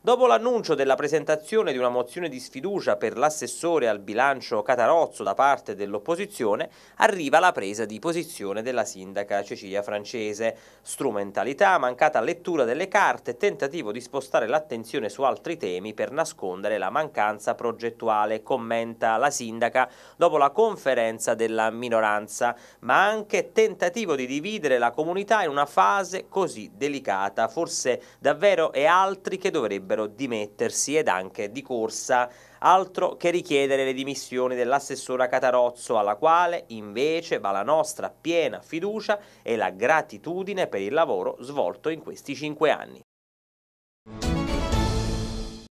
Dopo l'annuncio della presentazione di una mozione di sfiducia per l'assessore al bilancio Catarozzo da parte dell'opposizione, arriva la presa di posizione della sindaca Cecilia Francese. Strumentalità, mancata lettura delle carte, tentativo di spostare l'attenzione su altri temi per nascondere la mancanza progettuale, commenta la sindaca dopo la conferenza della minoranza, ma anche tentativo di dividere la comunità in una fase così delicata, forse davvero e altri che dovrebbero dovrebbero dimettersi ed anche di corsa, altro che richiedere le dimissioni dell'assessora Catarozzo, alla quale invece va la nostra piena fiducia e la gratitudine per il lavoro svolto in questi cinque anni.